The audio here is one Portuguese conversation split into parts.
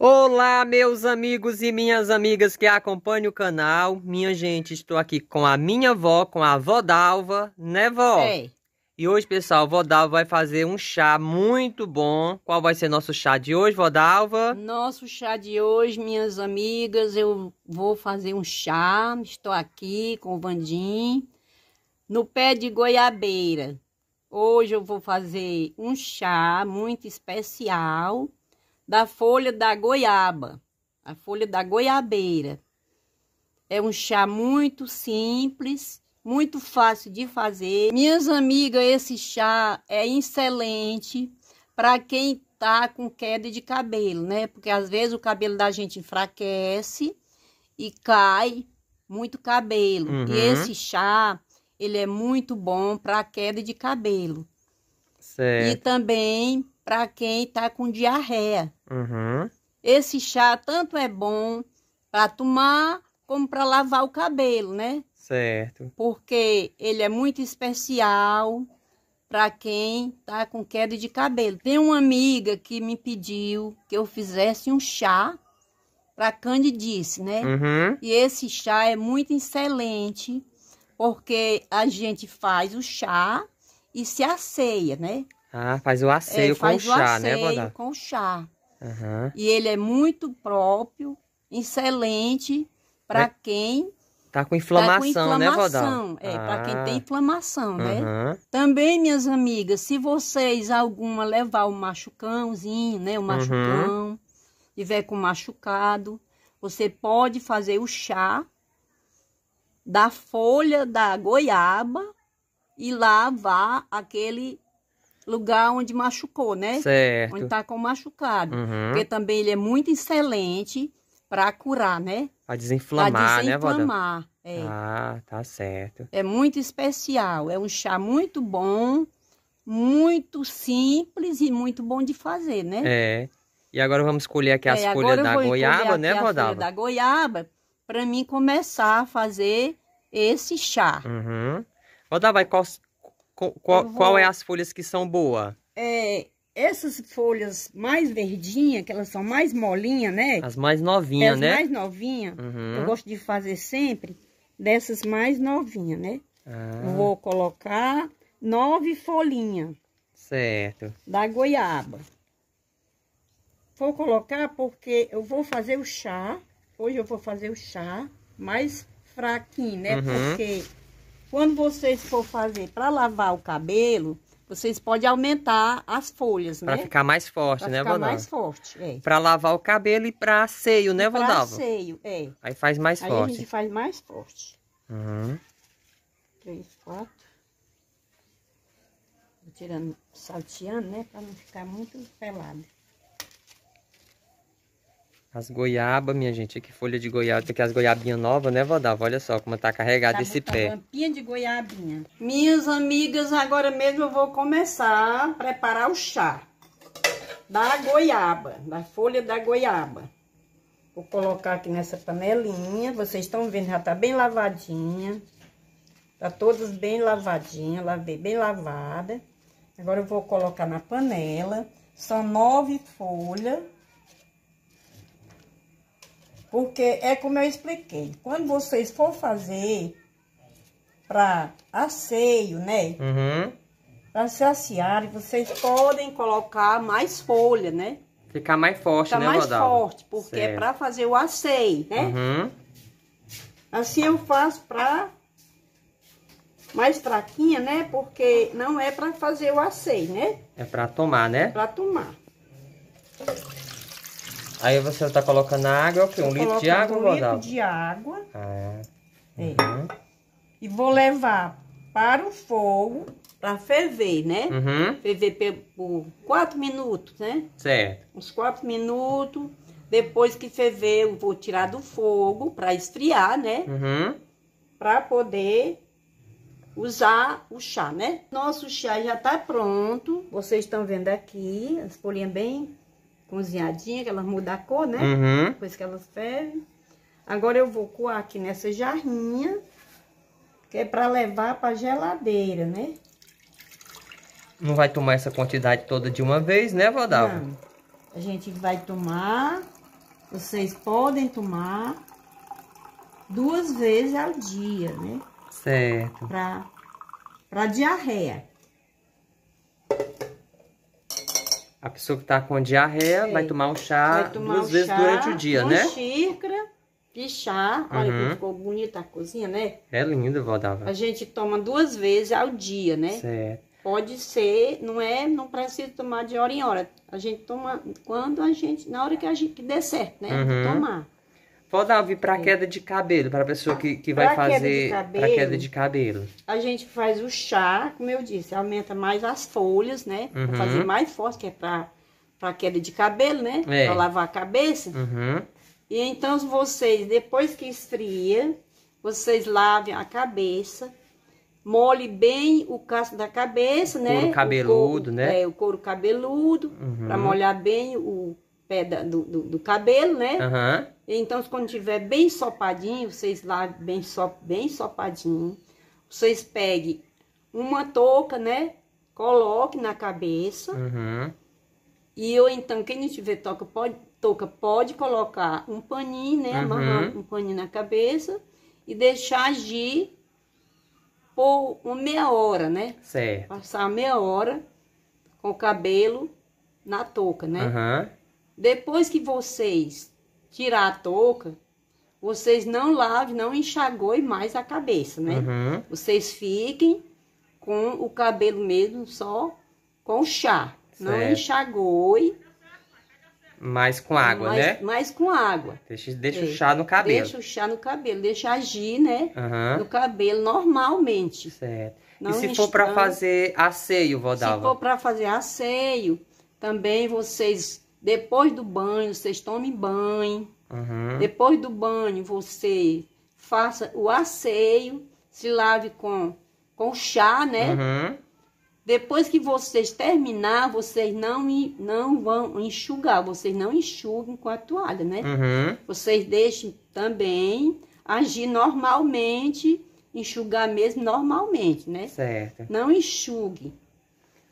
Olá, meus amigos e minhas amigas que acompanham o canal. Minha gente, estou aqui com a minha avó, com a avó Dalva, né, vó? Ei. E hoje, pessoal, a vó Dalva vai fazer um chá muito bom. Qual vai ser nosso chá de hoje, vó Dalva? Nosso chá de hoje, minhas amigas, eu vou fazer um chá. Estou aqui com o Vandim, no pé de goiabeira. Hoje eu vou fazer um chá muito especial da folha da goiaba, a folha da goiabeira. É um chá muito simples, muito fácil de fazer. Minhas amigas, esse chá é excelente para quem tá com queda de cabelo, né? Porque às vezes o cabelo da gente enfraquece e cai muito cabelo. Uhum. E esse chá, ele é muito bom para queda de cabelo. Certo. E também para quem tá com diarreia. Uhum. Esse chá tanto é bom para tomar como para lavar o cabelo, né? Certo. Porque ele é muito especial para quem tá com queda de cabelo. Tem uma amiga que me pediu que eu fizesse um chá para candidice, né? Uhum. E esse chá é muito excelente porque a gente faz o chá e se asseia, né? Ah, faz o asseio é, com o chá, o né, Faz o né, com o chá. Uhum. E ele é muito próprio, excelente para é. quem Tá com inflamação, tá com inflamação né, Rodal? É, ah. para quem tem inflamação, né? Também, minhas amigas, se vocês alguma levar o machucãozinho, né, o uhum. machucão, uhum. tiver com machucado, você pode fazer o chá da folha da goiaba e lavar aquele lugar onde machucou, né? Certo. Onde está com machucado. Uhum. Porque também ele é muito excelente para curar, né? Para desinflamar, pra desinflamar, né, é. Ah, tá certo. É muito especial. É um chá muito bom, muito simples e muito bom de fazer, né? É. E agora vamos escolher aqui as é, folhas né, da goiaba, né, Rodava? da goiaba, para mim começar a fazer esse chá. Uhum. vai quais, qual, vou... qual é as folhas que são boas? É, essas folhas mais verdinhas, que elas são mais molinhas, né? As mais novinhas, né? As mais novinhas. Uhum. Eu gosto de fazer sempre dessas mais novinhas, né? Ah. Vou colocar nove folhinhas. Certo. Da goiaba. Vou colocar porque eu vou fazer o chá. Hoje eu vou fazer o chá mais fraquinho, né? Uhum. Porque quando vocês for fazer para lavar o cabelo, vocês podem aumentar as folhas, né? Para ficar mais forte, pra né, Vandalva? Para mais forte, é. Para lavar o cabelo e para seio, né, Vandalva? Para seio, é. Aí faz mais Aí forte. Aí a gente faz mais forte. Uhum. Três, quatro. Vou tirando, salteando, né? Para não ficar muito pelado. As goiaba, minha gente, que folha de goiaba. Tem aqui as goiabinhas novas, né, Vodava? Olha só como tá carregado tá esse tá pé. Tampinha de goiabinha. Minhas amigas, agora mesmo eu vou começar a preparar o chá da goiaba, da folha da goiaba. Vou colocar aqui nessa panelinha. Vocês estão vendo, já tá bem lavadinha. Tá todas bem lavadinha, lavei bem lavada. Agora eu vou colocar na panela. São nove folhas porque é como eu expliquei, quando vocês for fazer para asseio, né? Uhum. Para se vocês podem colocar mais folha, né? Ficar mais forte, Ficar né, mais forte, porque é certo. é para fazer o asseio, né? Uhum. Assim eu faço para mais fraquinha, né? Porque não é para fazer o asseio, né? É para tomar, né? Para tomar. Aí você tá colocando água, o quê? Um litro de água, Um litro de água. Ah. É. Uhum. E vou levar para o fogo para ferver, né? Uhum. Ferver por quatro minutos, né? Certo. Uns quatro minutos. Depois que ferver, eu vou tirar do fogo para esfriar, né? Uhum. Para poder usar o chá, né? Nosso chá já tá pronto. Vocês estão vendo aqui, as folhinhas bem cozinhadinha, que elas mudam a cor, né? Uhum. Depois que elas fervem. Agora eu vou coar aqui nessa jarrinha, que é para levar para geladeira, né? Não vai tomar essa quantidade toda de uma vez, né, Vadalva? Não. A gente vai tomar, vocês podem tomar duas vezes ao dia, né? Certo. Para diarreia. A pessoa que tá com diarreia Sim. vai tomar um chá tomar duas um vezes chá, durante o dia, uma né? Uma xícara de chá. Olha uhum. que ficou bonita a cozinha, né? É linda, vó Dava. A gente toma duas vezes ao dia, né? Certo. Pode ser, não é, não precisa tomar de hora em hora. A gente toma quando a gente, na hora que a gente que der certo, né? Uhum. Tomar. Pode Valdalvi, para queda de cabelo, para a pessoa que, que vai fazer para queda de cabelo. A gente faz o chá, como eu disse, aumenta mais as folhas, né? Uhum. Pra fazer mais forte, que é para para queda de cabelo, né? É. Para lavar a cabeça. Uhum. E então vocês, depois que esfria, vocês lavem a cabeça, molhe bem o casco da cabeça, o né? Couro cabeludo, o couro, né? É, o couro cabeludo, uhum. para molhar bem o pé da, do, do, do, cabelo, né? Uhum. Então, quando tiver bem sopadinho, vocês lavem bem, so, bem sopadinho. Vocês peguem uma touca, né? Coloque na cabeça. Uhum. E ou então, quem não tiver touca pode, touca, pode colocar um paninho, né? Uhum. Amarrar um paninho na cabeça e deixar agir por uma meia hora, né? Certo. Passar meia hora com o cabelo na touca, né? Uhum. Depois que vocês tirar a touca, vocês não lavem, não enxaguem mais a cabeça, né? Uhum. Vocês fiquem com o cabelo mesmo só com chá. Certo. Não enxague. Mais com água, mais, né? Mais com água. Deixa, deixa é. o chá no cabelo. Deixa o chá no cabelo, deixa agir, né? Uhum. No cabelo normalmente. Certo. Não e se for para fazer asseio, Vodalva? Se for para fazer asseio, também vocês depois do banho, vocês tomem banho. Uhum. Depois do banho, você faça o asseio, se lave com, com chá, né? Uhum. Depois que vocês terminar, vocês não, não vão enxugar, vocês não enxugam com a toalha, né? Uhum. Vocês deixem também agir normalmente, enxugar mesmo normalmente, né? Certo. Não enxugue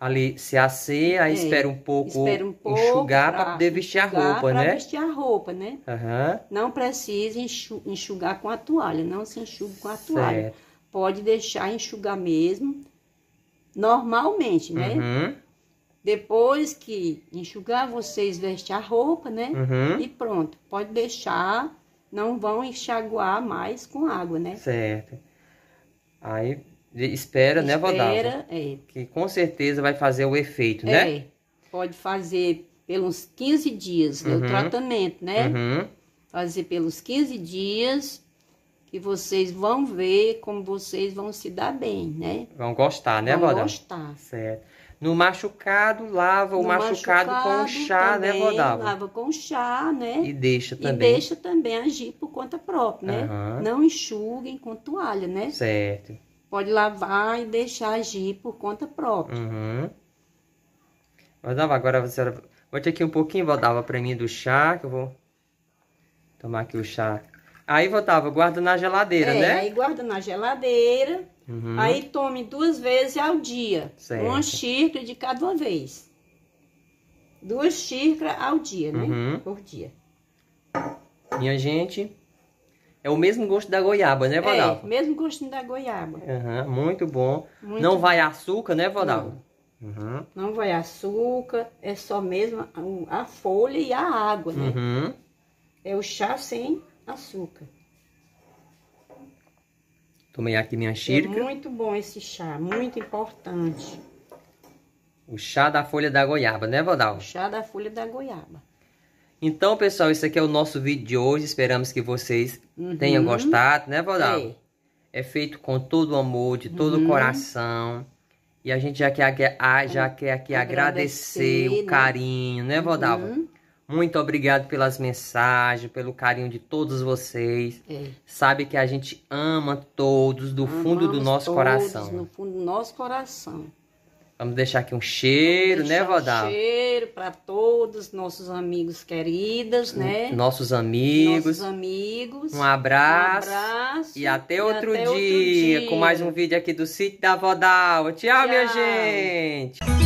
ali se asseia, é, espera um pouco, espera um pouco enxugar para poder né? vestir a roupa, né? Para vestir a roupa, né? Uhum. Não precisa enxugar com a toalha, não se enxuga com a certo. toalha. Pode deixar enxugar mesmo, normalmente, né? Uhum. Depois que enxugar, vocês vestem a roupa, né? Uhum. E pronto, pode deixar, não vão enxaguar mais com água, né? Certo. Aí espera, né né, espera É. Que com certeza vai fazer o efeito, né? é. né? Pode fazer pelos 15 dias, né, uhum. o tratamento, né? Uhum. Fazer pelos 15 dias que vocês vão ver como vocês vão se dar bem, né? Vão gostar, né, Vadava? Vão gostar. Certo. No machucado, lava no o machucado, machucado, com chá, né, também, né, Rodava? Lava com chá, né? E deixa também. E deixa também agir por conta própria, né? Uhum. Não enxuguem com toalha, né? Certo. Pode lavar e deixar agir por conta própria. Uhum. Valdava, agora a senhora... Bote aqui um pouquinho, Valdava, pra mim do chá, que eu vou tomar aqui o chá. Aí, Valdava, guarda na geladeira, é, né? aí guarda na geladeira. Uhum. Aí tome duas vezes ao dia. Certo. Uma xícara de cada vez. Duas xícaras ao dia, né? Uhum. Por dia. Minha gente, é o mesmo gosto da goiaba, né, Vadalva? É, mesmo gosto da goiaba. Uhum, muito bom. Muito não bom. vai açúcar, né, Vadalva? Não. Uhum. não. vai açúcar, é só mesmo a folha e a água, né? Uhum. É o chá sem açúcar. Tomei aqui minha xícara. É muito bom esse chá, muito importante. O chá da folha da goiaba, né, Vadalva? O chá da folha da goiaba. Então, pessoal, esse aqui é o nosso vídeo de hoje. Esperamos que vocês uhum. tenham gostado, né, Vodal? É feito com todo o amor, de todo uhum. o coração. E a gente já quer, já uhum. quer aqui agradecer, agradecer o né? carinho, né, né Vodalva? Uhum. Muito obrigado pelas mensagens, pelo carinho de todos vocês. É. Sabe que a gente ama todos do Amamos fundo do nosso coração. No fundo do nosso coração. Vamos deixar aqui um cheiro, né, Vodal? Um cheiro para todos nossos amigos queridos, hum, né? Nossos amigos. Nossos amigos. Um abraço. Um abraço. E até, e outro, até dia, outro, dia, com mais um vídeo aqui do Sítio da Vodal. Tchau, Tchau. minha gente.